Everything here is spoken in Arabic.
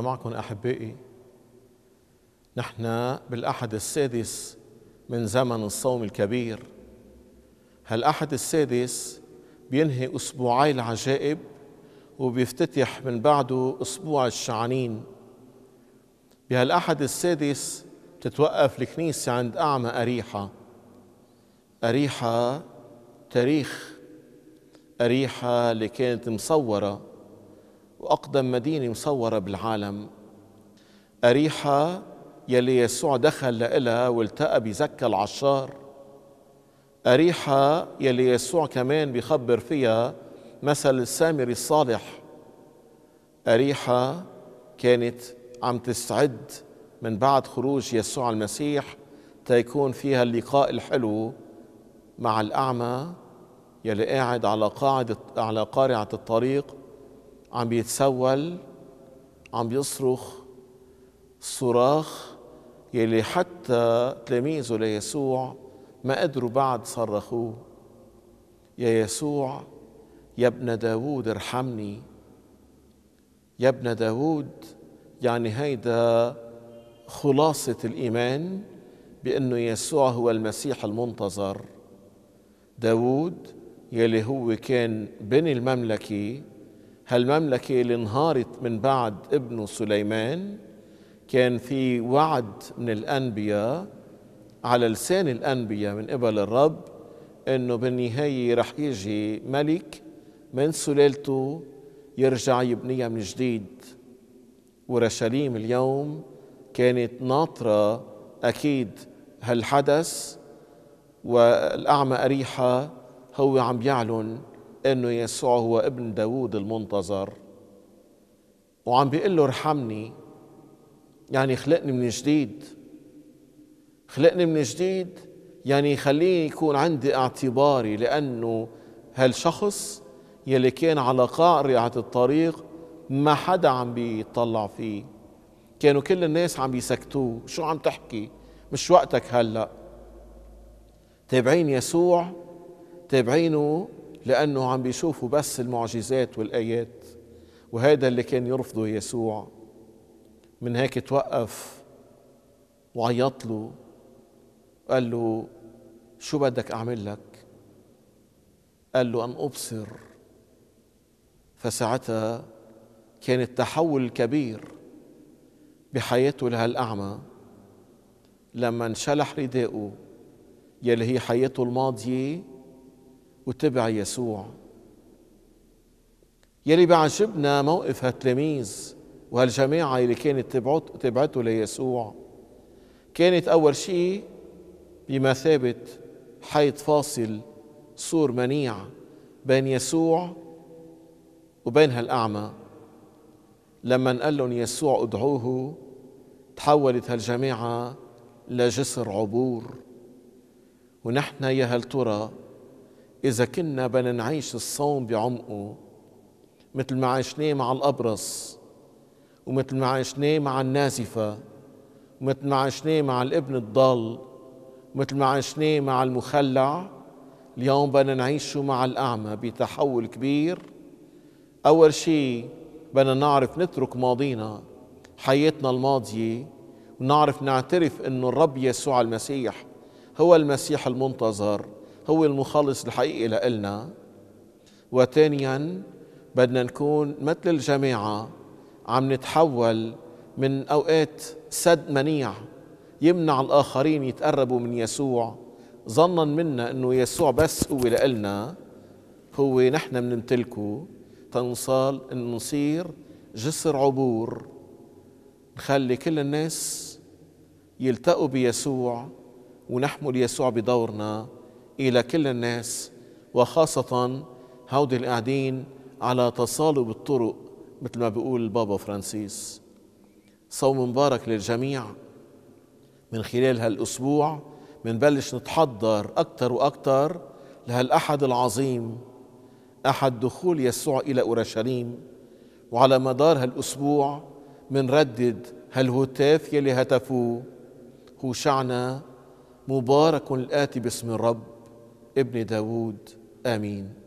الله معكم احبائي نحن بالاحد السادس من زمن الصوم الكبير هالاحد السادس بينهي اسبوعي العجائب وبيفتتح من بعده اسبوع الشعانين بهالاحد السادس تتوقف الكنيسه عند اعمى اريحه أريحة تاريخ أريحة اللي كانت مصورة وأقدم مدينة مصورة بالعالم أريحة يلي يسوع دخل لإلها والتقى بزكى العشار أريحة يلي يسوع كمان بيخبر فيها مثل السامري الصالح أريحة كانت عم تستعد من بعد خروج يسوع المسيح تيكون فيها اللقاء الحلو مع الأعمى يلي قاعد على قاعدة على قارعة الطريق عم بيتسول عم يصرخ صراخ يلي حتى تلاميذه ليسوع ما قدروا بعد صرخوه يا يسوع يا ابن داوود ارحمني يا ابن داوود يعني هيدا خلاصة الإيمان بأنه يسوع هو المسيح المنتظر داوود يلي هو كان بني المملكه هالمملكة اللي انهارت من بعد ابن سليمان كان في وعد من الأنبياء على لسان الأنبياء من قبل الرب أنه بالنهاية رح يجي ملك من سلالته يرجع يبنيها من جديد ورشاليم اليوم كانت ناطرة أكيد هالحدث والأعمى أريحة هو عم يعلن انه يسوع هو ابن داوود المنتظر وعم بيقول له ارحمني يعني خلقني من جديد خلقني من جديد يعني خليني يكون عندي اعتباري لانه هالشخص يلي كان على قارعة الطريق ما حدا عم بيطلع فيه كانوا كل الناس عم بيسكتوه شو عم تحكي مش وقتك هلأ تابعين يسوع تابعينه لأنه عم بيشوفوا بس المعجزات والآيات وهذا اللي كان يرفضه يسوع من هيك توقف وعيط له قال له شو بدك أعمل لك قال له أن أبصر فساعتها كان التحول الكبير بحياته لهالأعمى لما انشلح رداءه يلي هي حياته الماضية وتبع يسوع يلي بيعجبنا موقف هالتلاميذ وهالجماعة اللي كانت تبعته ليسوع كانت أول شيء بمثابة حيط فاصل سور منيع بين يسوع وبين هالأعمى لما قال لهم يسوع ادعوه تحولت هالجماعة لجسر عبور ونحن يا هالترى إذا كنا بدنا نعيش الصوم بعمقه مثل ما عشناه مع الأبرص ومثل ما عشناه مع النازفة ومثل ما عشناه مع الابن الضال ومثل ما عشناه مع المخلع اليوم بدنا نعيشه مع الأعمى بتحول كبير أول شيء بدنا نعرف نترك ماضينا حياتنا الماضية ونعرف نعترف أنه الرب يسوع المسيح هو المسيح المنتظر هو المخلص الحقيقي لإلنا وثانيا بدنا نكون مثل الجماعة عم نتحول من أوقات سد منيع يمنع الآخرين يتقربوا من يسوع ظنا منا أنه يسوع بس هو لإلنا هو نحن بنمتلكه تنصال أن نصير جسر عبور نخلي كل الناس يلتقوا بيسوع ونحمل يسوع بدورنا إلى كل الناس وخاصة هودي القاعدين على تصالب الطرق مثل ما بيقول البابا فرانسيس صوم مبارك للجميع من خلال هالأسبوع منبلش نتحضر اكثر واكثر لهالأحد العظيم أحد دخول يسوع إلى أورشليم وعلى مدار هالأسبوع منردد هالهتاف يلي هتفوه هو شعنا مبارك الآتي باسم الرب ابن داود آمين